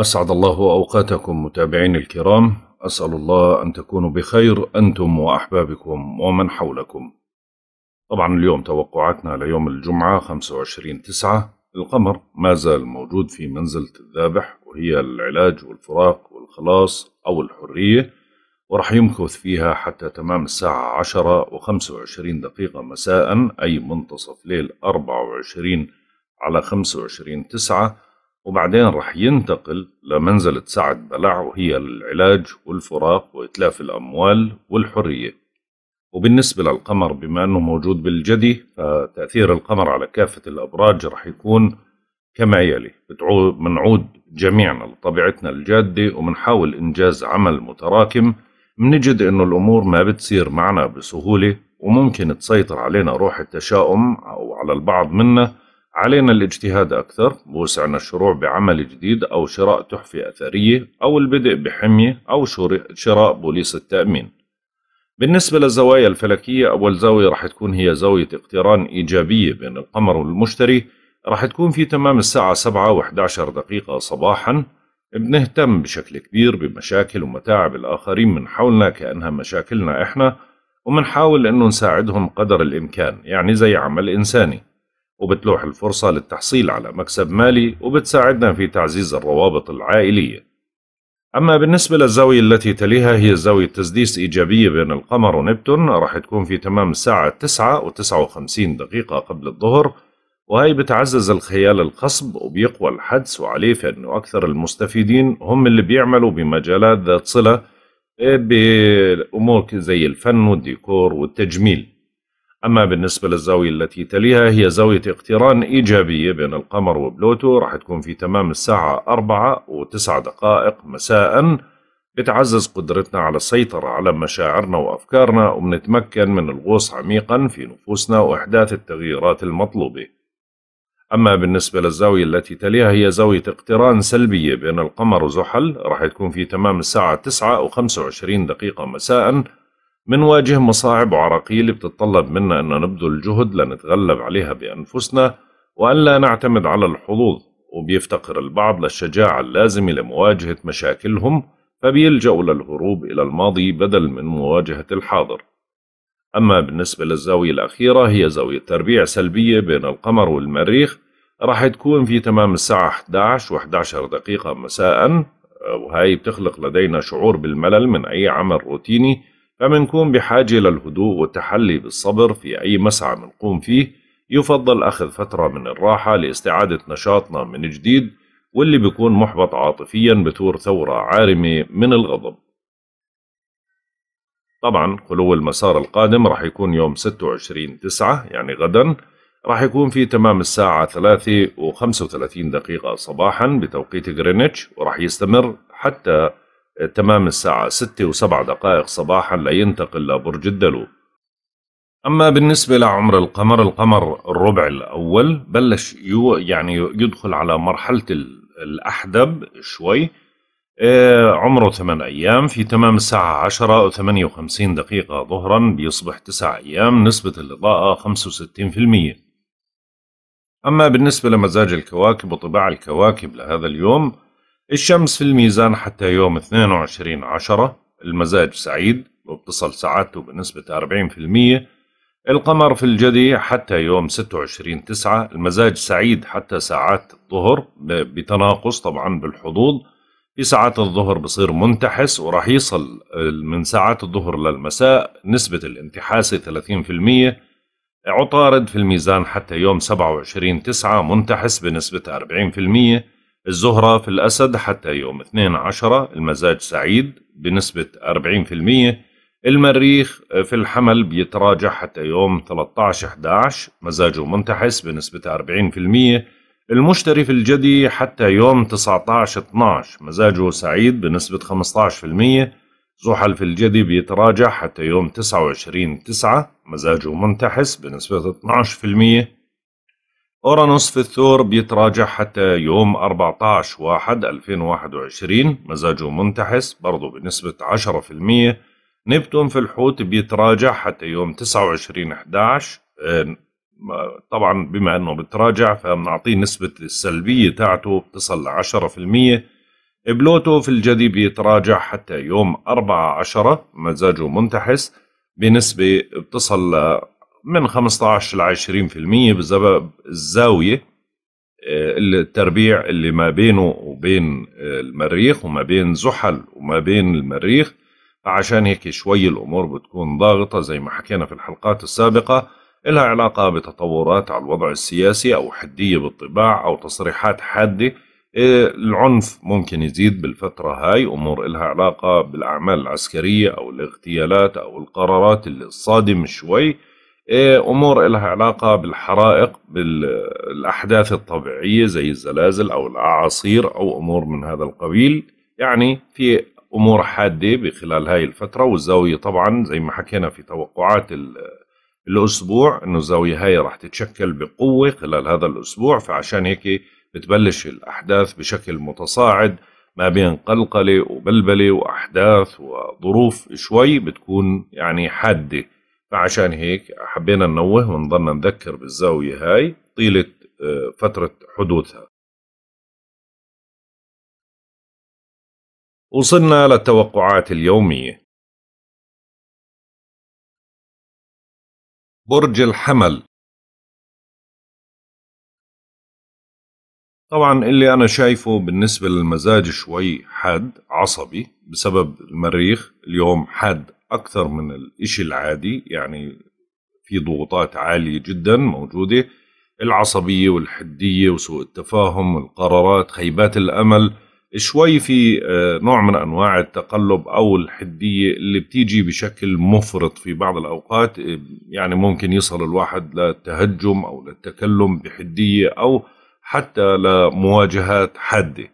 أسعد الله أوقاتكم متابعين الكرام أسأل الله أن تكونوا بخير أنتم وأحبابكم ومن حولكم طبعا اليوم توقعاتنا ليوم الجمعة 25 تسعة القمر ما زال موجود في منزلة الذابح وهي العلاج والفراق والخلاص أو الحرية ورح يمكث فيها حتى تمام الساعة 10 و 25 دقيقة مساء أي منتصف ليل 24 على 25 تسعة وبعدين رح ينتقل لمنزلة سعد بلع وهي العلاج والفراق وإتلاف الأموال والحرية وبالنسبة للقمر بما أنه موجود بالجدي فتأثير القمر على كافة الأبراج رح يكون كما يلي بنعود جميعنا لطبيعتنا الجادة وبنحاول إنجاز عمل متراكم بنجد أنه الأمور ما بتصير معنا بسهولة وممكن تسيطر علينا روح التشاؤم أو على البعض منا علينا الاجتهاد أكثر ووسعنا الشروع بعمل جديد أو شراء تحفة أثرية أو البدء بحمية أو شراء بوليس التأمين بالنسبة للزوايا الفلكية أول زاوية راح تكون هي زاوية اقتران إيجابية بين القمر والمشتري راح تكون في تمام الساعة 7 و11 دقيقة صباحا بنهتم بشكل كبير بمشاكل ومتاعب الآخرين من حولنا كأنها مشاكلنا إحنا ومنحاول أنه نساعدهم قدر الإمكان يعني زي عمل إنساني وبتلوح الفرصة للتحصيل على مكسب مالي وبتساعدنا في تعزيز الروابط العائلية أما بالنسبة للزاوية التي تليها هي زاوية تسديس إيجابية بين القمر ونبتون راح تكون في تمام الساعة 9 و 59 دقيقة قبل الظهر وهي بتعزز الخيال الخصب وبيقوى الحدس وعليه فإنه أكثر المستفيدين هم اللي بيعملوا بمجالات ذات صلة بأمور زي الفن والديكور والتجميل أما بالنسبة للزاوية التي تليها هي زاوية اقتران إيجابية بين القمر وبلوتو راح تكون في تمام الساعة أربعة و دقائق مساءً بتعزز قدرتنا على السيطرة على مشاعرنا وأفكارنا وبنتمكن من الغوص عميقا في نفوسنا وإحداث التغييرات المطلوبة أما بالنسبة للزاوية التي تليها هي زاوية اقتران سلبية بين القمر وزحل راح تكون في تمام الساعة تسعة و وعشرين دقيقة مساء منواجه مصاعب وعراقيل بتتطلب منا أن نبذل جهد لنتغلب عليها بأنفسنا وأن لا نعتمد على الحظوظ وبيفتقر البعض للشجاعة اللازمة لمواجهة مشاكلهم فبيلجأوا للهروب إلى الماضي بدل من مواجهة الحاضر أما بالنسبة للزاوية الأخيرة هي زاوية تربيع سلبية بين القمر والمريخ راح تكون في تمام الساعة 11 و 11 دقيقة مساء وهي بتخلق لدينا شعور بالملل من أي عمل روتيني فمنكون بحاجة للهدوء والتحلي بالصبر في أي مسعى منقوم فيه يفضل أخذ فترة من الراحة لاستعادة نشاطنا من جديد واللي بيكون محبط عاطفيا بتور ثورة عارمة من الغضب طبعا خلو المسار القادم راح يكون يوم 26 تسعة يعني غدا راح يكون في تمام الساعة 3 و35 دقيقة صباحا بتوقيت غرينتش وراح يستمر حتى تمام الساعة ستة وسبع دقائق صباحا لينتقل لبرج الدلو أما بالنسبة لعمر القمر القمر الربع الأول بلش يو يعني يدخل على مرحلة الأحدب شوي آه، عمره ثمان أيام في تمام الساعة عشرة وثمانية وخمسين دقيقة ظهرا بيصبح تسع أيام نسبة الإضاءة خمسة وستين المية أما بالنسبة لمزاج الكواكب وطباع الكواكب لهذا اليوم الشمس في الميزان حتى يوم 22 عشرة المزاج سعيد وبتصل سعادته بنسبة 40% القمر في الجدي حتى يوم 26 تسعة المزاج سعيد حتى ساعات الظهر بتناقص طبعا بالحظوظ في ساعات الظهر بصير منتحس وراح يصل من ساعات الظهر للمساء نسبة الانتحاسة 30% عطارد في الميزان حتى يوم 27 تسعة منتحس بنسبة 40% الزهرة في الأسد حتى يوم 12 المزاج سعيد بنسبة 40% المريخ آه، في الحمل بيتراجع حتى يوم 13/11 مزاجه منتحس بنسبة 40% المشتري في الجدي حتى يوم 19/12 مزاجه سعيد بنسبة 15% زحل في الجدي بيتراجع حتى يوم 29/9 مزاجه منتحس بنسبة 12% أورانوس في الثور بيتراجع حتى يوم 14 1 2021 مزاجه منتحس برضه بنسبة 10% نبتون في الحوت بيتراجع حتى يوم 29 11 آه، طبعا بما انه بتراجع فبنعطيه نسبة السلبية تاعته بتصل ل 10% بلوتو في الجدي بيتراجع حتى يوم 14 مزاجه منتحس بنسبة بتصل ل من 15 ل 20% بسبب الزاويه آه، التربيع اللي ما بينه وبين آه، المريخ وما بين زحل وما بين المريخ عشان هيك شوي الامور بتكون ضاغطه زي ما حكينا في الحلقات السابقه إلها علاقة بتطورات على الوضع السياسي أو حدية بالطباع أو تصريحات حادة آه، العنف ممكن يزيد بالفترة هاي أمور إلها علاقة بالأعمال العسكرية أو الاغتيالات أو القرارات اللي الصادمة شوي إيه، امور لها علاقه بالحرائق بالاحداث الطبيعيه زي الزلازل او الاعاصير او امور من هذا القبيل يعني في امور حاده بخلال هاي الفتره والزاويه طبعا زي ما حكينا في توقعات الاسبوع انه الزاويه هاي راح تتشكل بقوه خلال هذا الاسبوع فعشان هيك بتبلش الاحداث بشكل متصاعد ما بين قلقله وبلبله واحداث وظروف شوي بتكون يعني حاده فعشان هيك حبينا ننوه ونضلنا نذكر بالزاوية هاي طيلة آه، فترة حدوثها وصلنا للتوقعات اليومية برج الحمل طبعا اللي أنا شايفه بالنسبة للمزاج شوي حاد عصبي بسبب المريخ اليوم حاد اكثر من الاشي العادي يعني في ضغوطات عاليه جدا موجوده العصبيه والحديه وسوء التفاهم والقرارات خيبات الامل شوي في آه، نوع من انواع التقلب او الحديه اللي بتيجي بشكل مفرط في بعض الاوقات آه، يعني ممكن يصل الواحد للتهجم او للتكلم بحديه او حتى لمواجهات حاده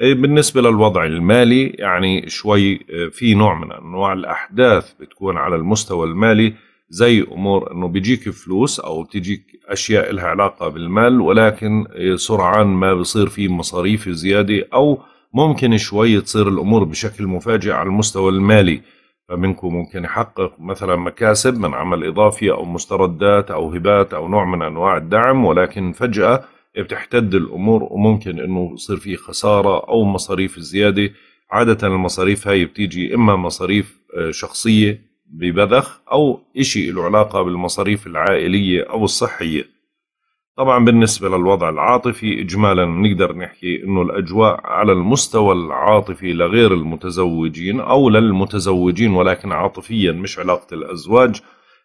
إيه، بالنسبة للوضع المالي يعني شوي آه، في نوع من أنواع الأحداث بتكون على المستوى المالي زي أمور أنه بيجيك فلوس أو بتجيك أشياء لها علاقة بالمال ولكن آه، سرعان ما بصير في مصاريف زيادة أو ممكن شوي تصير الأمور بشكل مفاجئ على المستوى المالي فمنكم ممكن يحقق مثلا مكاسب من عمل إضافي أو مستردات أو هبات أو نوع من أنواع الدعم ولكن فجأة بتحتد الامور وممكن انه يصير في خساره او مصاريف زياده عاده المصاريف هاي بتيجي اما مصاريف آه، شخصيه ببذخ او إشي له علاقه بالمصاريف العائليه او الصحيه طبعا بالنسبه للوضع العاطفي اجمالا بنقدر نحكي انه الاجواء على المستوى العاطفي لغير المتزوجين او للمتزوجين ولكن عاطفيا مش علاقه الازواج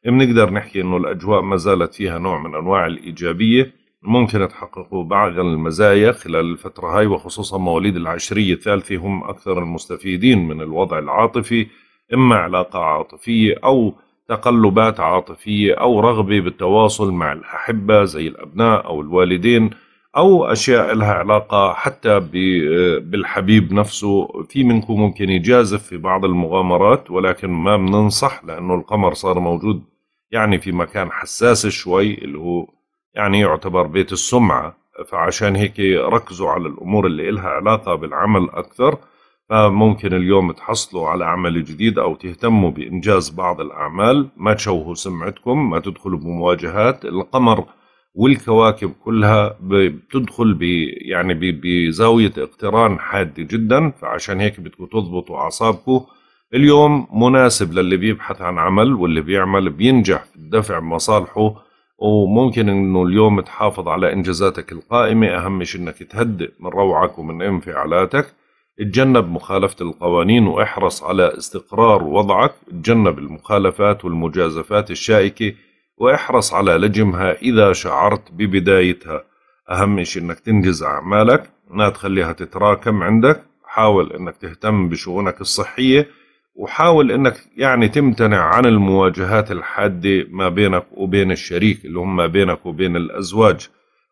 بنقدر نحكي انه الاجواء ما زالت فيها نوع من انواع الايجابيه ممكن تحققوا بعض المزايا خلال الفترة هاي وخصوصا مواليد العشرية الثالثة هم أكثر المستفيدين من الوضع العاطفي إما علاقة عاطفية أو تقلبات عاطفية أو رغبة بالتواصل مع الأحبة زي الأبناء أو الوالدين أو أشياء لها علاقة حتى بالحبيب نفسه في منكم ممكن يجازف في بعض المغامرات ولكن ما بننصح لأنه القمر صار موجود يعني في مكان حساس شوي اللي هو يعني يعتبر بيت السمعة فعشان هيك ركزوا على الأمور اللي إلها علاقة بالعمل أكثر فممكن اليوم تحصلوا على عمل جديد أو تهتموا بإنجاز بعض الأعمال ما تشوهوا سمعتكم ما تدخلوا بمواجهات القمر والكواكب كلها بتدخل ب يعني بزاوية اقتران حادة جدا فعشان هيك بدكم تضبطوا أعصابكم اليوم مناسب للي بيبحث عن عمل واللي بيعمل بينجح في دفع مصالحه وممكن انه اليوم تحافظ على انجازاتك القائمه اهم شيء انك تهدئ من روعك ومن انفعالاتك اتجنب مخالفة القوانين واحرص على استقرار وضعك اتجنب المخالفات والمجازفات الشائكة واحرص على لجمها إذا شعرت ببدايتها أهم شيء أنك تنجز أعمالك ما تخليها تتراكم عندك حاول أنك تهتم بشؤونك الصحية وحاول انك يعني تمتنع عن المواجهات الحاده ما بينك وبين الشريك اللي هم ما بينك وبين الازواج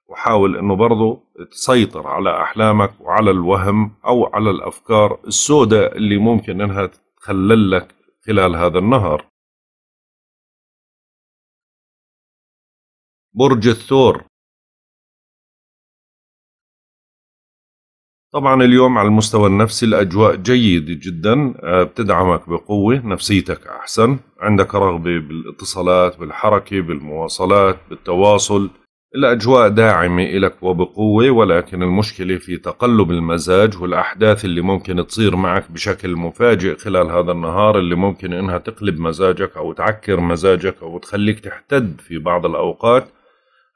وحاول انه برضه تسيطر على احلامك وعلى الوهم او على الافكار السوداء اللي ممكن انها تتخلل لك خلال هذا النهار برج الثور طبعا اليوم على المستوى النفسي الأجواء جيدة جدا آه، بتدعمك بقوة نفسيتك أحسن عندك رغبة بالاتصالات بالحركة بالمواصلات بالتواصل الأجواء داعمة إلك وبقوة ولكن المشكلة في تقلب المزاج والأحداث اللي ممكن تصير معك بشكل مفاجئ خلال هذا النهار اللي ممكن إنها تقلب مزاجك أو تعكر مزاجك أو تخليك تحتد في بعض الأوقات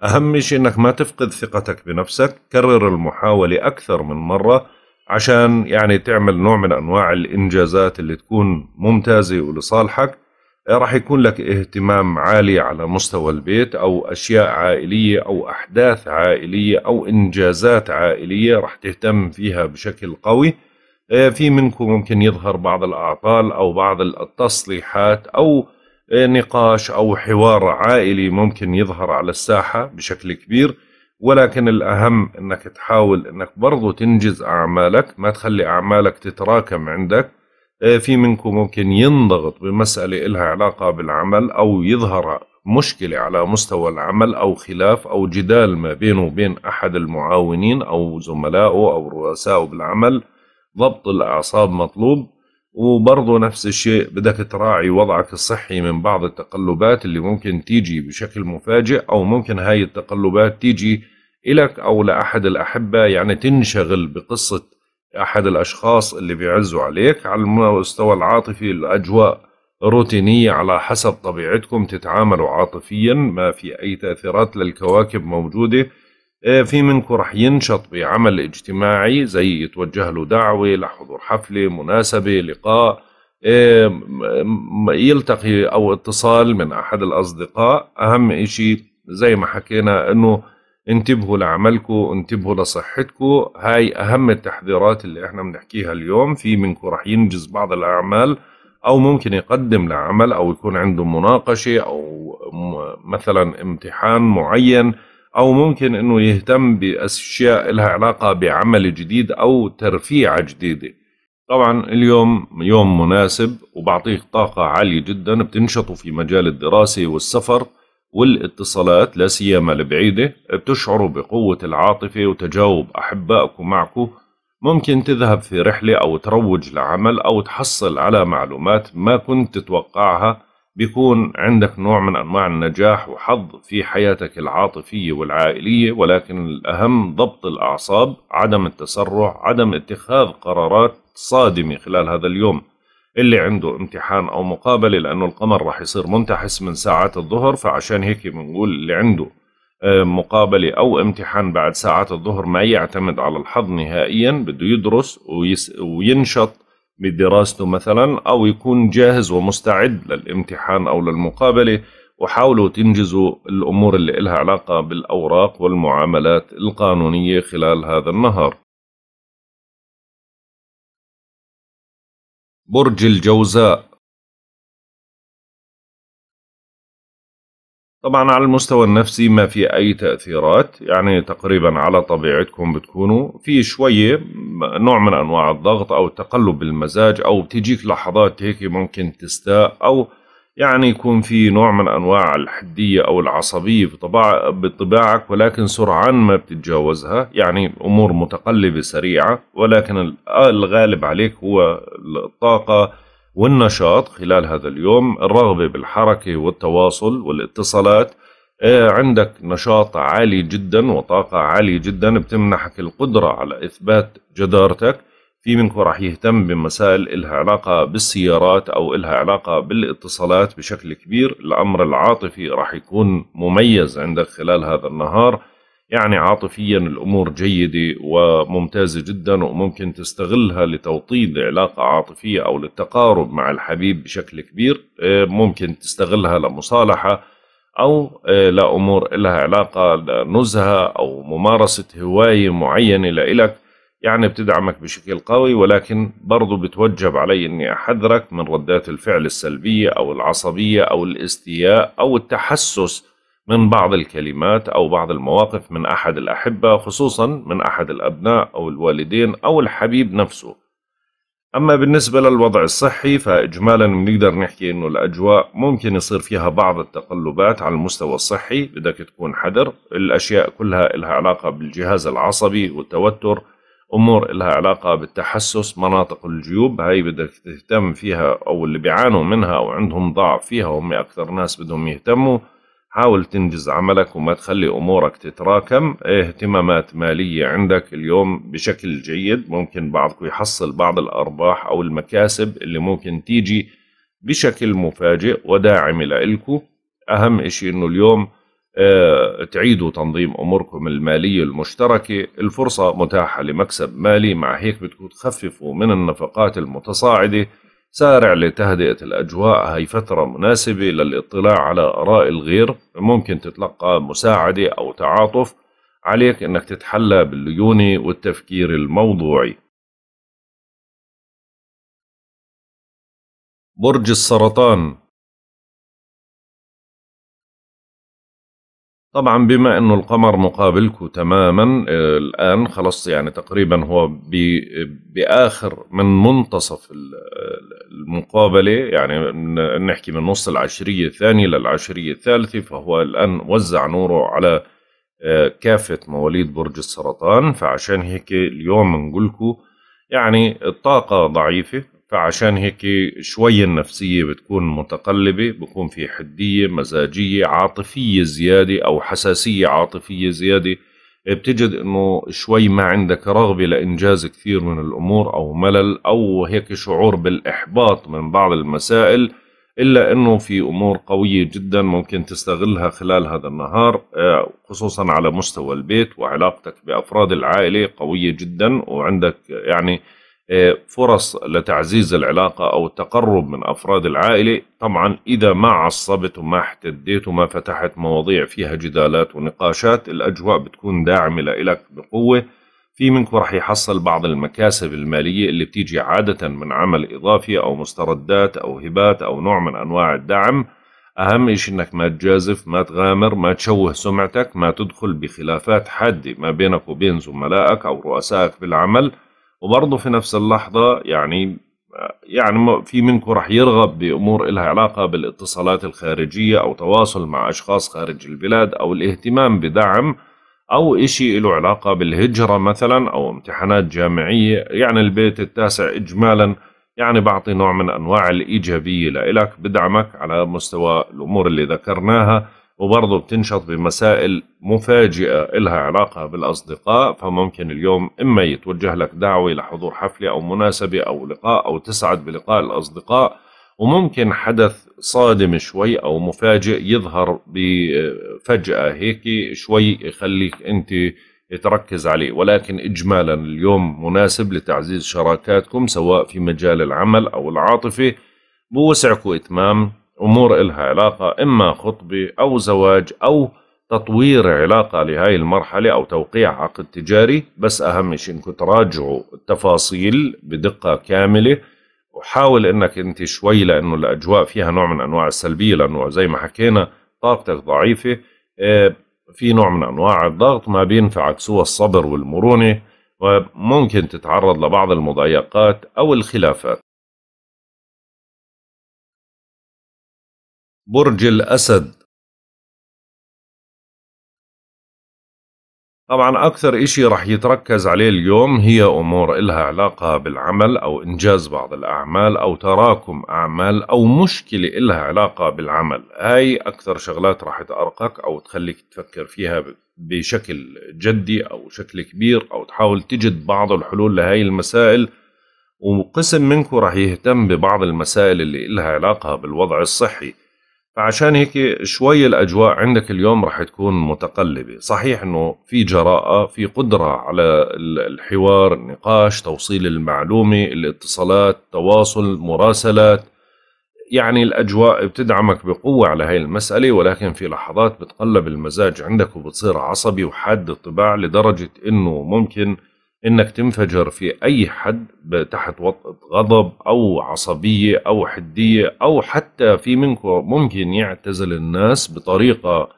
أهم شيء أنك ما تفقد ثقتك بنفسك كرر المحاولة أكثر من مرة عشان يعني تعمل نوع من أنواع الإنجازات اللي تكون ممتازة ولصالحك راح يكون لك اهتمام عالي على مستوى البيت أو أشياء عائلية أو أحداث عائلية أو إنجازات عائلية راح تهتم فيها بشكل قوي آه، في منكم ممكن يظهر بعض الأعطال أو بعض التصليحات أو نقاش او حوار عائلي ممكن يظهر على الساحه بشكل كبير ولكن الاهم انك تحاول انك برضو تنجز اعمالك ما تخلي اعمالك تتراكم عندك في منكم ممكن ينضغط بمسألة إلها علاقة بالعمل أو يظهر مشكلة على مستوى العمل أو خلاف أو جدال ما بينه وبين أحد المعاونين أو زملائه أو رؤسائه بالعمل ضبط الأعصاب مطلوب وبرضه نفس الشيء بدك تراعي وضعك الصحي من بعض التقلبات اللي ممكن تيجي بشكل مفاجئ أو ممكن هاي التقلبات تيجي إلك أو لأحد الأحبة يعني تنشغل بقصة أحد الأشخاص اللي بيعزوا عليك على المستوى العاطفي الأجواء روتينية على حسب طبيعتكم تتعاملوا عاطفيا ما في أي تأثيرات للكواكب موجودة إيه، في منكم رح ينشط بعمل اجتماعي زي يتوجه له دعوة لحضور حفلة مناسبة لقاء إيه، يلتقي أو اتصال من أحد الأصدقاء أهم إشي زي ما حكينا أنه انتبهوا لعملكم انتبهوا لصحتكم هاي أهم التحذيرات اللي احنا بنحكيها اليوم في منكم رح ينجز بعض الأعمال أو ممكن يقدم لعمل أو يكون عنده مناقشة أو مثلا امتحان معين او ممكن انه يهتم باشياء لها علاقه بعمل جديد او ترفيعه جديده طبعا اليوم يوم مناسب وبعطيك طاقه عاليه جدا بتنشطوا في مجال الدراسه والسفر والاتصالات لا سيما البعيده بتشعروا بقوه العاطفه وتجاوب احبائكم معكم ممكن تذهب في رحله او تروج لعمل او تحصل على معلومات ما كنت تتوقعها بيكون عندك نوع من أنواع النجاح وحظ في حياتك العاطفية والعائلية ولكن الأهم ضبط الأعصاب عدم التسرع عدم اتخاذ قرارات صادمة خلال هذا اليوم اللي عنده امتحان أو مقابلة لأنه القمر راح يصير منتحس من ساعات الظهر فعشان هيك بنقول اللي عنده آه، مقابلة أو امتحان بعد ساعات الظهر ما يعتمد على الحظ نهائيا بده يدرس وينشط بدراسته مثلا أو يكون جاهز ومستعد للامتحان أو للمقابلة وحاولوا تنجزوا الأمور اللي إلها علاقة بالأوراق والمعاملات القانونية خلال هذا النهار برج الجوزاء طبعا على المستوى النفسي ما في أي تأثيرات يعني تقريبا على طبيعتكم بتكونوا في شوية نوع من أنواع الضغط أو تقلب بالمزاج أو بتجيك لحظات هيك ممكن تستاء أو يعني يكون في نوع من أنواع الحدية أو العصبية بطباع بطباعك ولكن سرعان ما بتتجاوزها يعني أمور متقلبة سريعة ولكن الغالب عليك هو الطاقة والنشاط خلال هذا اليوم الرغبة بالحركة والتواصل والاتصالات آه، عندك نشاط عالي جدا وطاقة عالية جدا بتمنحك القدرة على إثبات جدارتك في منكم راح يهتم بمسائل إلها علاقة بالسيارات أو إلها علاقة بالاتصالات بشكل كبير الأمر العاطفي راح يكون مميز عندك خلال هذا النهار يعني عاطفيا الامور جيده وممتازه جدا وممكن تستغلها لتوطيد علاقه عاطفيه او للتقارب مع الحبيب بشكل كبير آه، ممكن تستغلها لمصالحه او آه، لامور لها علاقه لنزهه او ممارسه هوايه معينه لإلك يعني بتدعمك بشكل قوي ولكن برضو بتوجب علي اني احذرك من ردات الفعل السلبيه او العصبيه او الاستياء او التحسس من بعض الكلمات أو بعض المواقف من أحد الأحبة خصوصا من أحد الأبناء أو الوالدين أو الحبيب نفسه أما بالنسبة للوضع الصحي فإجمالا بنقدر نحكي أنه الأجواء ممكن يصير فيها بعض التقلبات على المستوى الصحي بدك تكون حذر الأشياء كلها لها علاقة بالجهاز العصبي والتوتر أمور لها علاقة بالتحسس مناطق الجيوب هاي بدك تهتم فيها أو اللي بيعانوا منها أو عندهم ضعف فيها هم أكثر ناس بدهم يهتموا حاول تنجز عملك وما تخلي أمورك تتراكم إيه اهتمامات مالية عندك اليوم بشكل جيد ممكن بعضك يحصل بعض الأرباح أو المكاسب اللي ممكن تيجي بشكل مفاجئ وداعم لإلكو أهم إشي أنه اليوم اه تعيدوا تنظيم أموركم المالية المشتركة الفرصة متاحة لمكسب مالي مع هيك بتكون تخففوا من النفقات المتصاعدة سارع لتهدئة الأجواء هي فترة مناسبة للاطلاع على آراء الغير ممكن تتلقى مساعدة أو تعاطف عليك أنك تتحلى بالليونة والتفكير الموضوعي برج السرطان طبعا بما انه القمر مقابلكم تماما آه، الان خلص يعني تقريبا هو باخر من منتصف المقابله يعني نحكي من نص العشريه الثانيه للعشريه الثالثه فهو الان وزع نوره على آه، كافه مواليد برج السرطان فعشان هيك اليوم بنقول لكم يعني الطاقه ضعيفه فعشان هيك شوي النفسية بتكون متقلبة بكون في حدية مزاجية عاطفية زيادة أو حساسية عاطفية زيادة بتجد انه شوي ما عندك رغبة لإنجاز كثير من الأمور أو ملل أو هيك شعور بالإحباط من بعض المسائل إلا أنه في أمور قوية جدا ممكن تستغلها خلال هذا النهار آه، خصوصا على مستوى البيت وعلاقتك بأفراد العائلة قوية جدا وعندك يعني فرص لتعزيز العلاقة أو التقرب من أفراد العائلة طبعا إذا ما عصبت وما احتديت وما فتحت مواضيع فيها جدالات ونقاشات الأجواء بتكون داعمة لإلك بقوة في منكم رح يحصل بعض المكاسب المالية اللي بتيجي عادة من عمل إضافي أو مستردات أو هبات أو نوع من أنواع الدعم أهم شيء إنك ما تجازف ما تغامر ما تشوه سمعتك ما تدخل بخلافات حادة ما بينك وبين زملائك أو رؤسائك بالعمل وبرضه في نفس اللحظه يعني يعني في منكم رح يرغب بامور لها علاقه بالاتصالات الخارجيه او تواصل مع اشخاص خارج البلاد او الاهتمام بدعم او إشي له علاقه بالهجره مثلا او امتحانات جامعيه يعني البيت التاسع اجمالا يعني بعطي نوع من انواع الايجابيه لإلك بدعمك على مستوى الامور اللي ذكرناها وبرضه بتنشط بمسائل مفاجئة إلها علاقة بالأصدقاء فممكن اليوم إما يتوجه لك دعوة لحضور حفلة أو مناسبة أو لقاء أو تسعد بلقاء الأصدقاء وممكن حدث صادم شوي أو مفاجئ يظهر بفجأة هيك شوي يخليك أنت تركز عليه ولكن إجمالا اليوم مناسب لتعزيز شراكاتكم سواء في مجال العمل أو العاطفة بوسعكم إتمام امور إلها علاقه اما خطبه او زواج او تطوير علاقه لهي المرحله او توقيع عقد تجاري بس اهم شيء انكم تراجعوا التفاصيل بدقه كامله وحاول انك انت شوي لانه الاجواء فيها نوع من انواع السلبيه لانه زي ما حكينا طاقتك ضعيفه آه، في نوع من انواع الضغط ما بينفعك سوى الصبر والمرونه وممكن تتعرض لبعض المضايقات او الخلافات برج الأسد طبعا أكثر إشي رح يتركز عليه اليوم هي أمور إلها علاقة بالعمل أو إنجاز بعض الأعمال أو تراكم أعمال أو مشكلة إلها علاقة بالعمل هاي أكثر شغلات رح تأرقك أو تخليك تفكر فيها بشكل جدي أو شكل كبير أو تحاول تجد بعض الحلول لهاي المسائل وقسم منكم رح يهتم ببعض المسائل اللي إلها علاقة بالوضع الصحي فعشان هيك شوي الأجواء عندك اليوم رح تكون متقلبة صحيح أنه في جراءة في قدرة على الحوار النقاش توصيل المعلومة الاتصالات تواصل مراسلات يعني الأجواء بتدعمك بقوة على هاي المسألة ولكن في لحظات بتقلب المزاج عندك وبتصير عصبي وحاد الطباع لدرجة أنه ممكن انك تنفجر في اي حد تحت وطأة غضب او عصبية او حدية او حتى في منكم ممكن يعتزل الناس بطريقة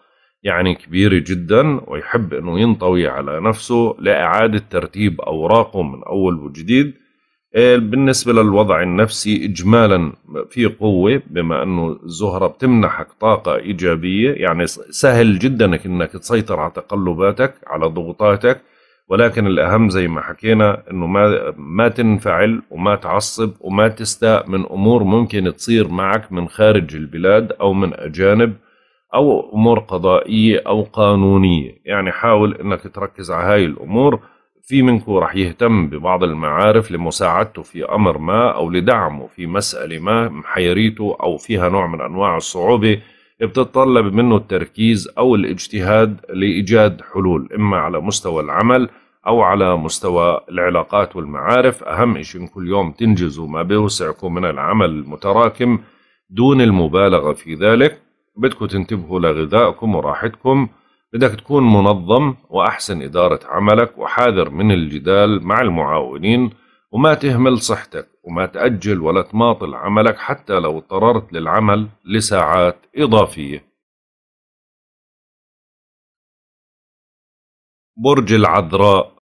يعني كبيرة جدا ويحب انه ينطوي على نفسه لاعادة ترتيب اوراقه من اول وجديد إيه، بالنسبة للوضع النفسي إجمالا في قوة بما أنه الزهرة بتمنحك طاقة إيجابية يعني سهل جدا أنك تسيطر على تقلباتك على ضغوطاتك ولكن الأهم زي ما حكينا أنه ما, ما تنفعل وما تعصب وما تستاء من أمور ممكن تصير معك من خارج البلاد أو من أجانب أو أمور قضائية أو قانونية يعني حاول أنك تركز على هاي الأمور في منكو رح يهتم ببعض المعارف لمساعدته في أمر ما أو لدعمه في مسألة ما محيريته أو فيها نوع من أنواع الصعوبة بتتطلب منه التركيز أو الاجتهاد لإيجاد حلول إما على مستوى العمل أو على مستوى العلاقات والمعارف أهم شيء إن كل يوم تنجزوا ما بوسعكم من العمل المتراكم دون المبالغة في ذلك بدكم تنتبهوا لغذائكم وراحتكم بدك تكون منظم وأحسن إدارة عملك وحاذر من الجدال مع المعاونين وما تهمل صحتك وما تأجل ولا تماطل عملك حتى لو اضطررت للعمل لساعات إضافية برج العذراء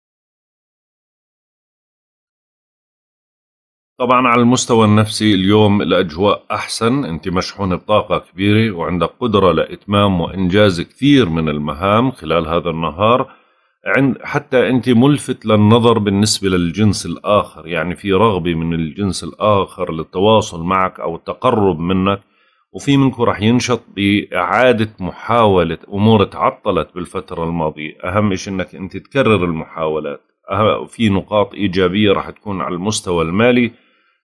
طبعا على المستوى النفسي اليوم الأجواء أحسن أنت مشحون بطاقة كبيرة وعندك قدرة لإتمام وإنجاز كثير من المهام خلال هذا النهار عند حتى انت ملفت للنظر بالنسبه للجنس الاخر يعني في رغبه من الجنس الاخر للتواصل معك او التقرب منك وفي منكم رح ينشط بإعادة محاولة أمور تعطلت بالفترة الماضية أهم شيء أنك أنت تكرر المحاولات أه، في نقاط إيجابية رح تكون على المستوى المالي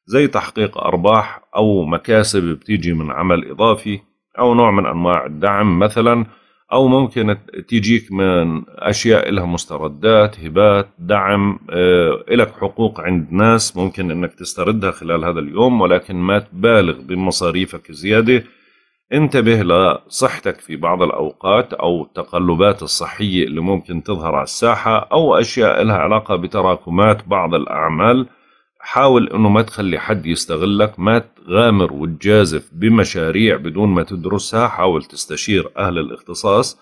زي تحقيق أرباح أو مكاسب بتيجي من عمل إضافي أو نوع من أنواع الدعم مثلاً او ممكن تجيك من اشياء لها مستردات هبات دعم آه، لك حقوق عند ناس ممكن انك تستردها خلال هذا اليوم ولكن ما تبالغ بمصاريفك زياده انتبه لصحتك في بعض الأوقات أو التقلبات الصحية اللي ممكن تظهر على الساحة أو أشياء لها علاقة بتراكمات بعض الأعمال حاول انه ما تخلي حد يستغلك ما تغامر وتجازف بمشاريع بدون ما تدرسها حاول تستشير اهل الاختصاص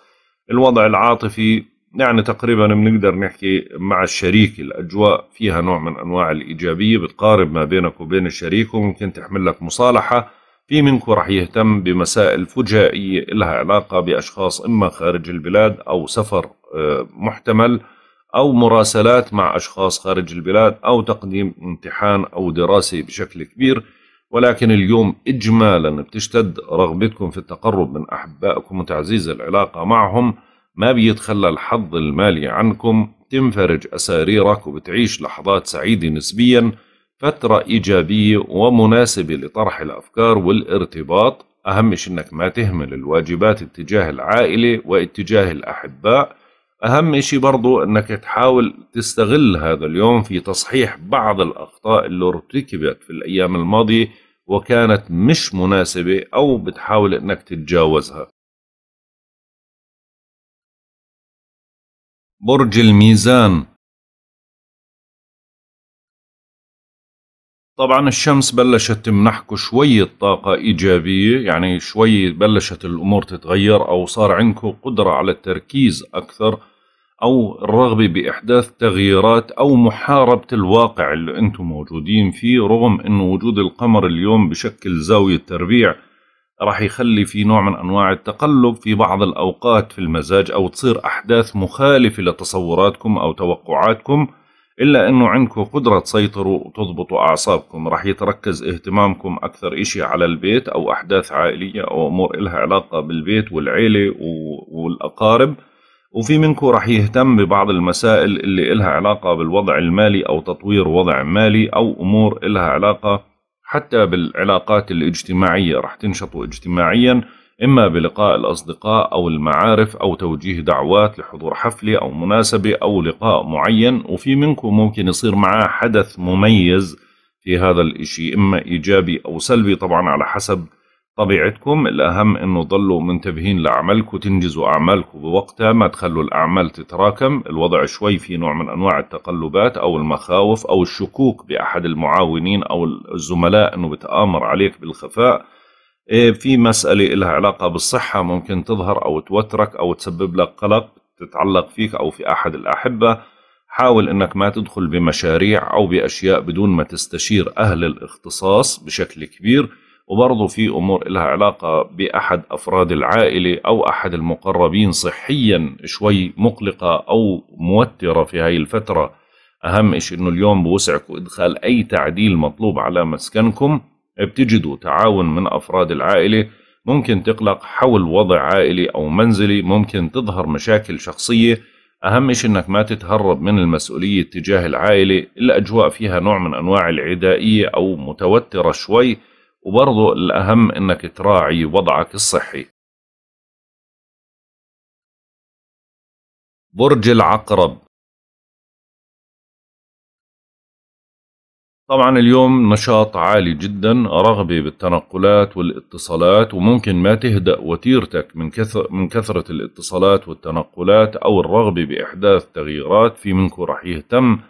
الوضع العاطفي يعني تقريبا بنقدر نحكي مع الشريك الاجواء فيها نوع من انواع الايجابيه بتقارب ما بينك وبين الشريك وممكن تحمل لك مصالحه في منكم رح يهتم بمسائل فجائيه لها علاقه باشخاص اما خارج البلاد او سفر آه، محتمل أو مراسلات مع أشخاص خارج البلاد أو تقديم امتحان أو دراسة بشكل كبير ولكن اليوم إجمالا بتشتد رغبتكم في التقرب من أحبائكم وتعزيز العلاقة معهم ما بيتخلى الحظ المالي عنكم تنفرج أساريرك وبتعيش لحظات سعيدة نسبيا فترة إيجابية ومناسبة لطرح الأفكار والارتباط أهم شيء أنك ما تهمل الواجبات اتجاه العائلة واتجاه الأحباء اهم شيء برضو انك تحاول تستغل هذا اليوم في تصحيح بعض الاخطاء اللي ارتكبت في الايام الماضيه وكانت مش مناسبه او بتحاول انك تتجاوزها برج الميزان طبعا الشمس بلشت تمنحكم شوية طاقة إيجابية يعني شوي بلشت الأمور تتغير أو صار عندكم قدرة على التركيز أكثر او الرغبه باحداث تغييرات او محاربه الواقع اللي انتم موجودين فيه رغم انه وجود القمر اليوم بشكل زاويه تربيع راح يخلي في نوع من انواع التقلب في بعض الاوقات في المزاج او تصير احداث مخالفه لتصوراتكم او توقعاتكم الا انه عندكم قدره تسيطروا وتضبطوا اعصابكم راح يتركز اهتمامكم اكثر إشي على البيت او احداث عائليه او امور إلها علاقه بالبيت والعيله والاقارب وفي منكم راح يهتم ببعض المسائل اللي إلها علاقة بالوضع المالي أو تطوير وضع مالي أو أمور إلها علاقة حتى بالعلاقات الاجتماعية راح تنشطوا اجتماعيا إما بلقاء الأصدقاء أو المعارف أو توجيه دعوات لحضور حفلة أو مناسبة أو لقاء معين وفي منكم ممكن يصير معاه حدث مميز في هذا الإشي إما إيجابي أو سلبي طبعا على حسب طبيعتكم الأهم إنه ضلوا منتبهين لعملكم وتنجزوا أعمالكم بوقتها ما تخلوا الأعمال تتراكم الوضع شوي في نوع من أنواع التقلبات أو المخاوف أو الشكوك بأحد المعاونين أو الزملاء إنه بتآمر عليك بالخفاء إيه، في مسألة إلها علاقة بالصحة ممكن تظهر أو توترك أو تسبب لك قلق تتعلق فيك أو في أحد الأحبة حاول أنك ما تدخل بمشاريع أو بأشياء بدون ما تستشير أهل الاختصاص بشكل كبير وبرضه في امور لها علاقه باحد افراد العائله او احد المقربين صحيا شوي مقلقه او موتره في هاي الفتره اهم شيء انه اليوم بوسعكم ادخال اي تعديل مطلوب على مسكنكم بتجدوا تعاون من افراد العائله ممكن تقلق حول وضع عائلي او منزلي ممكن تظهر مشاكل شخصيه اهم شيء انك ما تتهرب من المسؤوليه تجاه العائله الاجواء فيها نوع من انواع العدائيه او متوتره شوي وبرضه الأهم أنك تراعي وضعك الصحي برج العقرب طبعا اليوم نشاط عالي جدا رغبة بالتنقلات والاتصالات وممكن ما تهدأ وتيرتك من, كثر من كثرة الاتصالات والتنقلات أو الرغبة بإحداث تغييرات في منكم رح يهتم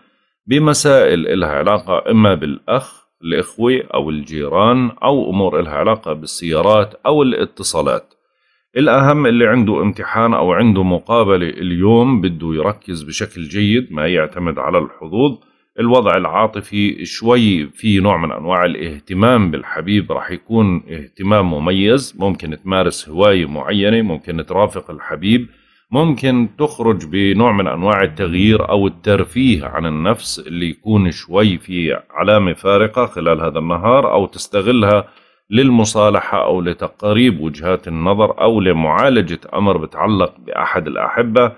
بمسائل إلها علاقة إما بالأخ الإخوة أو الجيران أو أمور إلها علاقة بالسيارات أو الاتصالات الأهم اللي عنده امتحان أو عنده مقابلة اليوم بده يركز بشكل جيد ما يعتمد على الحظوظ الوضع العاطفي شوي في نوع من أنواع الاهتمام بالحبيب راح يكون اهتمام مميز ممكن تمارس هواية معينة ممكن ترافق الحبيب ممكن تخرج بنوع من انواع التغيير او الترفيه عن النفس اللي يكون شوي في علامه فارقه خلال هذا النهار او تستغلها للمصالحه او لتقريب وجهات النظر او لمعالجه امر بتعلق باحد الاحبه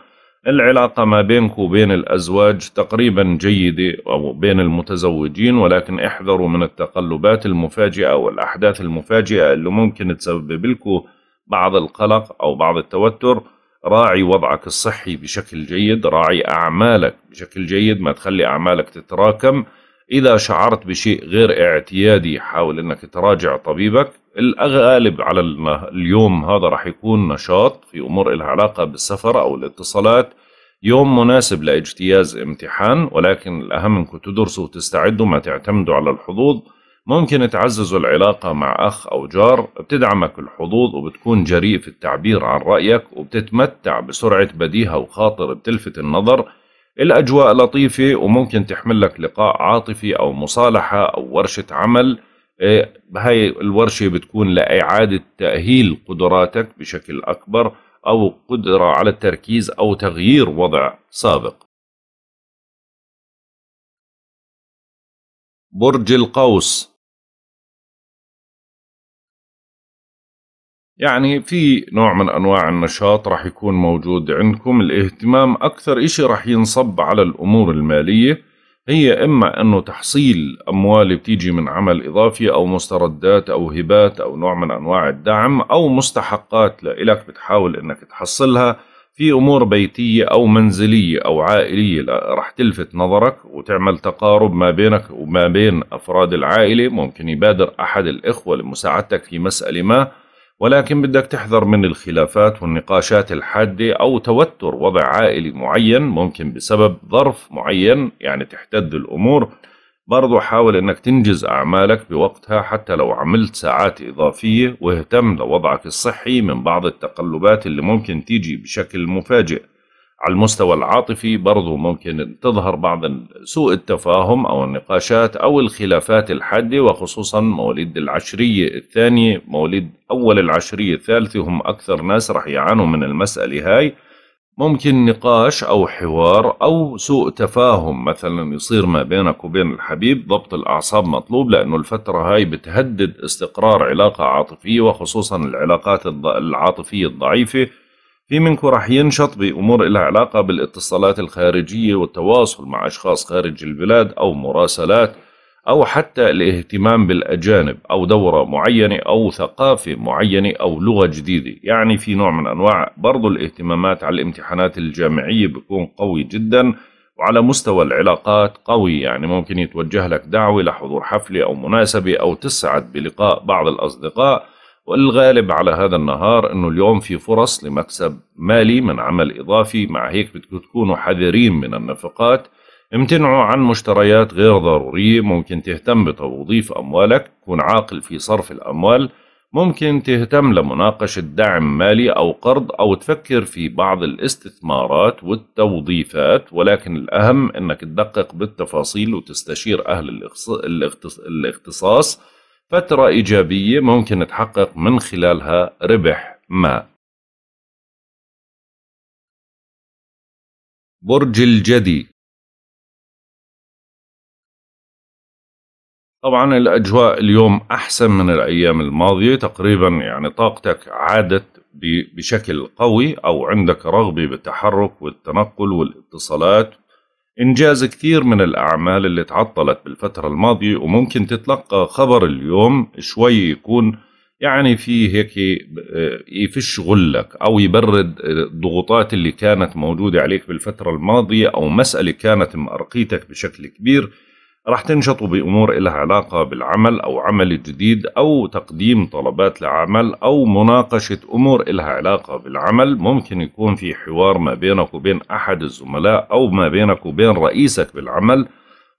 العلاقه ما بينك وبين الازواج تقريبا جيده او بين المتزوجين ولكن احذروا من التقلبات المفاجئه أو الأحداث المفاجئه اللي ممكن تسبب لكم بعض القلق او بعض التوتر راعي وضعك الصحي بشكل جيد راعي أعمالك بشكل جيد ما تخلي أعمالك تتراكم إذا شعرت بشيء غير اعتيادي حاول أنك تراجع طبيبك الغالب على اليوم هذا راح يكون نشاط في أمور لها علاقة بالسفر أو الاتصالات يوم مناسب لاجتياز امتحان ولكن الأهم أنكم تدرسوا وتستعدوا ما تعتمدوا على الحظوظ ممكن تعززوا العلاقة مع أخ أو جار بتدعمك الحظوظ وبتكون جريء في التعبير عن رأيك وبتتمتع بسرعة بديهة وخاطر بتلفت النظر الأجواء لطيفة وممكن تحمل لك لقاء عاطفي أو مصالحة أو ورشة عمل إيه، هاي الورشة بتكون لإعادة تأهيل قدراتك بشكل أكبر أو قدرة على التركيز أو تغيير وضع سابق برج القوس يعني في نوع من أنواع النشاط راح يكون موجود عندكم الاهتمام أكثر إشي راح ينصب على الأمور المالية هي إما أنه تحصيل أموال بتيجي من عمل إضافي أو مستردات أو هبات أو نوع من أنواع الدعم أو مستحقات لإلك بتحاول أنك تحصلها في أمور بيتية أو منزلية أو عائلية راح تلفت نظرك وتعمل تقارب ما بينك وما بين أفراد العائلة ممكن يبادر أحد الإخوة لمساعدتك في مسألة ما ولكن بدك تحذر من الخلافات والنقاشات الحادة أو توتر وضع عائلي معين ممكن بسبب ظرف معين يعني تحتد الأمور برضو حاول أنك تنجز أعمالك بوقتها حتى لو عملت ساعات إضافية واهتم لوضعك الصحي من بعض التقلبات اللي ممكن تيجي بشكل مفاجئ على المستوى العاطفي برضو ممكن تظهر بعض سوء التفاهم أو النقاشات أو الخلافات الحادة وخصوصا مواليد العشرية الثانية مواليد أول العشرية الثالثة هم أكثر ناس رح يعانوا من المسألة هاي ممكن نقاش أو حوار أو سوء تفاهم مثلا يصير ما بينك وبين الحبيب ضبط الأعصاب مطلوب لأنه الفترة هاي بتهدد استقرار علاقة عاطفية وخصوصا العلاقات العاطفية الضعيفة في منكم رح ينشط بأمور لها علاقة بالاتصالات الخارجية والتواصل مع أشخاص خارج البلاد أو مراسلات أو حتى الاهتمام بالأجانب أو دورة معينة أو ثقافة معينة أو لغة جديدة يعني في نوع من أنواع برضو الاهتمامات على الامتحانات الجامعية بيكون قوي جدا وعلى مستوى العلاقات قوي يعني ممكن يتوجه لك دعوة لحضور حفلة أو مناسبة أو تسعد بلقاء بعض الأصدقاء والغالب على هذا النهار انه اليوم في فرص لمكسب مالي من عمل اضافي مع هيك بدكم تكونوا حذرين من النفقات امتنعوا عن مشتريات غير ضرورية ممكن تهتم بتوظيف أموالك كن عاقل في صرف الأموال ممكن تهتم لمناقشة دعم مالي أو قرض أو تفكر في بعض الاستثمارات والتوظيفات ولكن الأهم أنك تدقق بالتفاصيل وتستشير أهل الاختصاص فترة إيجابية ممكن نتحقق من خلالها ربح ما برج الجدي طبعا الأجواء اليوم أحسن من الأيام الماضية تقريبا يعني طاقتك عادت بشكل قوي أو عندك رغبة بالتحرك والتنقل والاتصالات إنجاز كثير من الأعمال اللي تعطلت بالفترة الماضية وممكن تتلقى خبر اليوم شوي يكون يعني في هيك آه، يفش غلك أو يبرد آه، الضغوطات اللي كانت موجودة عليك بالفترة الماضية أو مسألة كانت مأرقيتك بشكل كبير راح تنشطوا بأمور إلها علاقة بالعمل أو عمل جديد أو تقديم طلبات لعمل أو مناقشة أمور إلها علاقة بالعمل ممكن يكون في حوار ما بينك وبين أحد الزملاء أو ما بينك وبين رئيسك بالعمل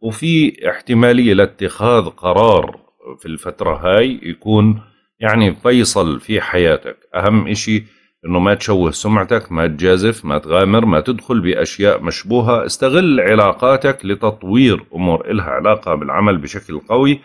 وفي احتمالية لاتخاذ قرار في الفترة هاي يكون يعني فيصل في حياتك أهم إشي انه ما تشوه سمعتك ما تجازف ما تغامر ما تدخل باشياء مشبوهه استغل علاقاتك لتطوير امور إلها علاقه بالعمل بشكل قوي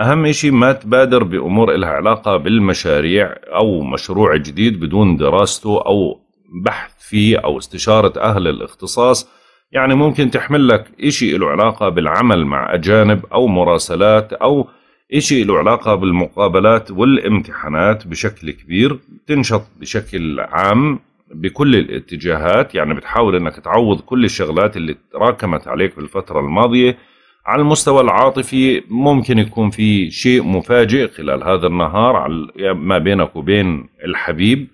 اهم شيء ما تبادر بامور إلها علاقه بالمشاريع او مشروع جديد بدون دراسته او بحث فيه او استشاره اهل الاختصاص يعني ممكن تحمل لك شيء له علاقه بالعمل مع اجانب او مراسلات او إشي له علاقة بالمقابلات والامتحانات بشكل كبير تنشط بشكل عام بكل الاتجاهات يعني بتحاول انك تعوض كل الشغلات اللي تراكمت عليك بالفترة الماضية على المستوى العاطفي ممكن يكون في شيء مفاجئ خلال هذا النهار ما بينك وبين الحبيب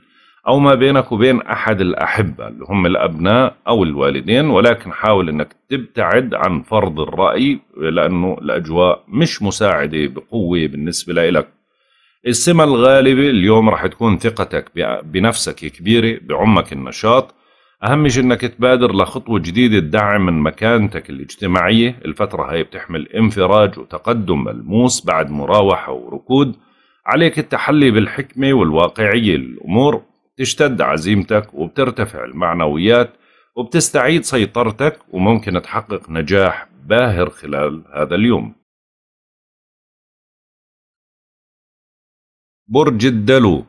أو ما بينك وبين أحد الأحبة اللي هم الأبناء أو الوالدين ولكن حاول أنك تبتعد عن فرض الرأي لأنه الأجواء مش مساعدة بقوة بالنسبة لإلك السمة الغالبة اليوم رح تكون ثقتك بنفسك كبيرة بعمك النشاط أهم شيء أنك تبادر لخطوة جديدة تدعم من مكانتك الاجتماعية الفترة هاي بتحمل انفراج وتقدم ملموس بعد مراوحة وركود عليك التحلي بالحكمة والواقعية للأمور تشتد عزيمتك وبترتفع المعنويات وبتستعيد سيطرتك وممكن تحقق نجاح باهر خلال هذا اليوم برج الدلو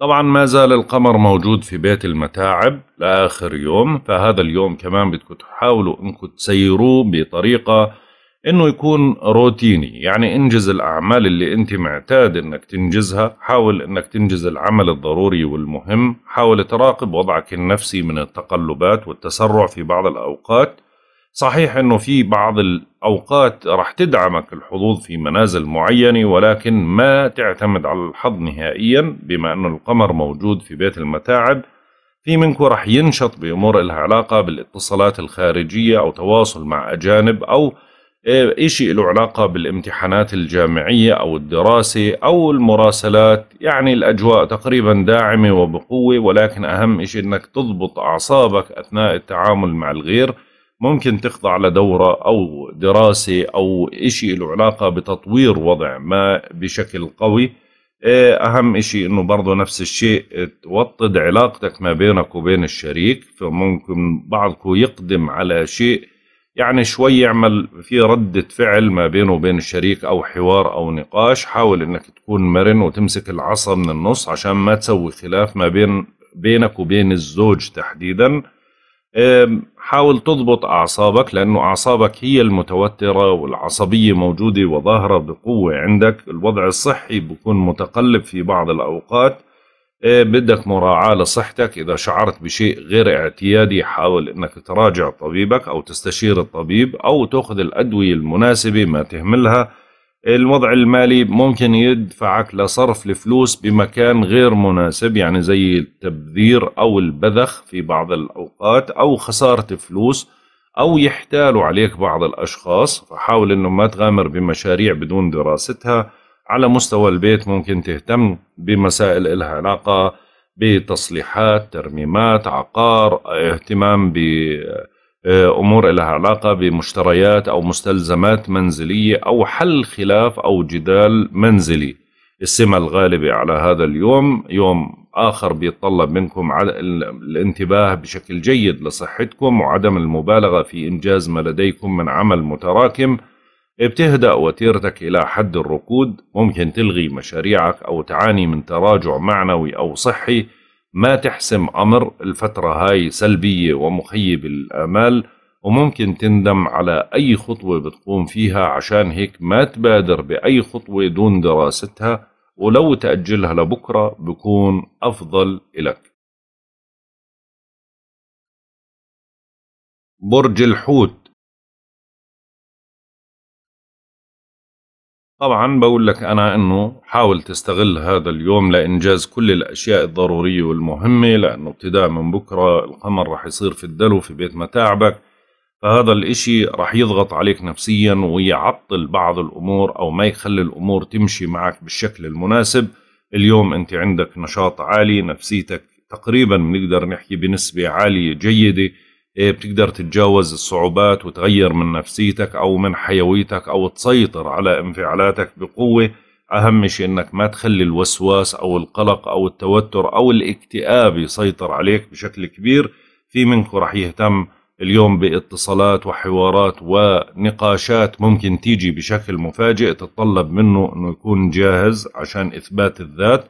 طبعا ما زال القمر موجود في بيت المتاعب لآخر يوم فهذا اليوم كمان بدكم تحاولوا انكم تسيروه بطريقة انه يكون روتيني يعني انجز الاعمال اللي انت معتاد انك تنجزها حاول انك تنجز العمل الضروري والمهم حاول تراقب وضعك النفسي من التقلبات والتسرع في بعض الاوقات صحيح انه في بعض الاوقات راح تدعمك الحظوظ في منازل معينه ولكن ما تعتمد على الحظ نهائيا بما انه القمر موجود في بيت المتاعب في منكم راح ينشط بامور لها علاقه بالاتصالات الخارجيه او تواصل مع اجانب او إيه، إشي له علاقة بالامتحانات الجامعية أو الدراسة أو المراسلات يعني الأجواء تقريبا داعمة وبقوة ولكن أهم إشي أنك تضبط أعصابك أثناء التعامل مع الغير ممكن تخضع لدورة أو دراسة أو إشي له علاقة بتطوير وضع ما بشكل قوي إيه، أهم إشي أنه برضه نفس الشيء توطد علاقتك ما بينك وبين الشريك فممكن بعضكم يقدم على شيء يعني شوي يعمل في ردة فعل ما بينه وبين الشريك أو حوار أو نقاش حاول أنك تكون مرن وتمسك العصا من النص عشان ما تسوي خلاف ما بين بينك وبين الزوج تحديدا حاول تضبط أعصابك لأنه أعصابك هي المتوترة والعصبية موجودة وظاهرة بقوة عندك الوضع الصحي بيكون متقلب في بعض الأوقات إيه، بدك مراعاة لصحتك إذا شعرت بشيء غير اعتيادي حاول أنك تراجع طبيبك أو تستشير الطبيب أو تأخذ الأدوية المناسبة ما تهملها الوضع المالي ممكن يدفعك لصرف الفلوس بمكان غير مناسب يعني زي التبذير أو البذخ في بعض الأوقات أو خسارة فلوس أو يحتالوا عليك بعض الأشخاص فحاول أنه ما تغامر بمشاريع بدون دراستها على مستوى البيت ممكن تهتم بمسائل إلها علاقة بتصليحات ترميمات عقار اهتمام بأمور إلها علاقة بمشتريات أو مستلزمات منزلية أو حل خلاف أو جدال منزلي السمة الغالبة على هذا اليوم يوم آخر بيتطلب منكم الانتباه بشكل جيد لصحتكم وعدم المبالغة في إنجاز ما لديكم من عمل متراكم بتهدأ وتيرتك إلى حد الركود ممكن تلغي مشاريعك أو تعاني من تراجع معنوي أو صحي ما تحسم أمر الفترة هاي سلبية ومخيبة للآمال وممكن تندم على أي خطوة بتقوم فيها عشان هيك ما تبادر بأي خطوة دون دراستها ولو تأجلها لبكرة بكون أفضل إلك برج الحوت طبعا بقول لك أنا إنه حاول تستغل هذا اليوم لإنجاز كل الأشياء الضرورية والمهمة لأنه ابتداء من بكرة القمر رح يصير في الدلو في بيت متاعبك فهذا الإشي رح يضغط عليك نفسيا ويعطل بعض الأمور أو ما يخلي الأمور تمشي معك بالشكل المناسب اليوم أنت عندك نشاط عالي نفسيتك تقريبا بنقدر نحكي بنسبة عالية جيدة إيه، بتقدر تتجاوز الصعوبات وتغير من نفسيتك او من حيويتك او تسيطر على انفعالاتك بقوه اهم شيء انك ما تخلي الوسواس او القلق او التوتر او الاكتئاب يسيطر عليك بشكل كبير في منكم رح يهتم اليوم باتصالات وحوارات ونقاشات ممكن تيجي بشكل مفاجئ تتطلب منه انه يكون جاهز عشان اثبات الذات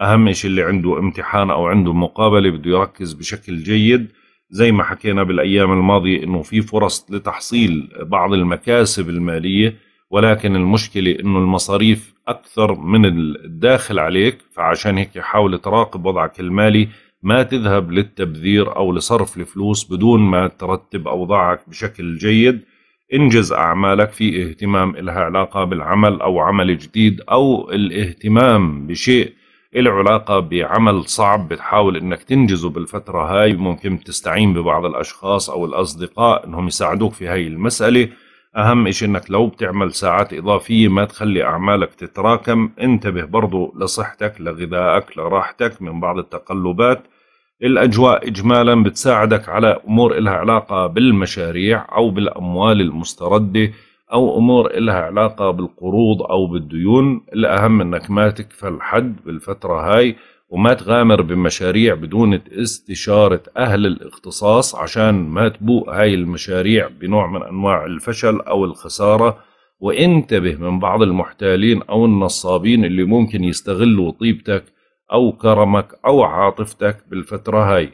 اهم شيء اللي عنده امتحان او عنده مقابله بده يركز بشكل جيد زي ما حكينا بالايام الماضيه انه في فرص لتحصيل بعض المكاسب الماليه ولكن المشكله انه المصاريف اكثر من الداخل عليك فعشان هيك حاول تراقب وضعك المالي ما تذهب للتبذير او لصرف الفلوس بدون ما ترتب اوضاعك بشكل جيد انجز اعمالك في اهتمام لها علاقه بالعمل او عمل جديد او الاهتمام بشيء له علاقة بعمل صعب بتحاول انك تنجزه بالفترة هاي ممكن تستعين ببعض الاشخاص او الاصدقاء انهم يساعدوك في هاي المسألة اهم اشي انك لو بتعمل ساعات اضافية ما تخلي اعمالك تتراكم انتبه برضو لصحتك لغذائك لراحتك من بعض التقلبات الاجواء اجمالا بتساعدك على امور لها علاقة بالمشاريع او بالاموال المستردة او امور إلها علاقه بالقروض او بالديون الاهم انك ما تكفل حد بالفتره هاي وما تغامر بمشاريع بدون استشاره اهل الاختصاص عشان ما تبوء هاي المشاريع بنوع من انواع الفشل او الخساره وانتبه من بعض المحتالين او النصابين اللي ممكن يستغلوا طيبتك او كرمك او عاطفتك بالفتره هاي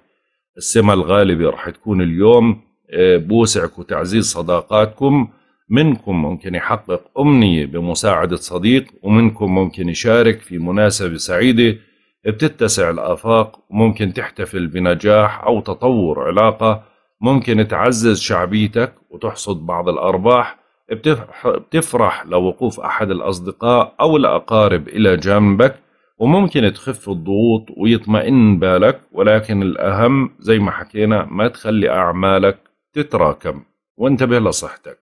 السمة الغالبة راح تكون اليوم آه، بوسعك وتعزيز صداقاتكم منكم ممكن يحقق أمنية بمساعدة صديق ومنكم ممكن يشارك في مناسبة سعيدة بتتسع الآفاق وممكن تحتفل بنجاح أو تطور علاقة ممكن تعزز شعبيتك وتحصد بعض الأرباح بتفرح لوقوف أحد الأصدقاء أو الأقارب إلى جنبك وممكن تخف الضغوط ويطمئن بالك ولكن الأهم زي ما حكينا ما تخلي أعمالك تتراكم وانتبه لصحتك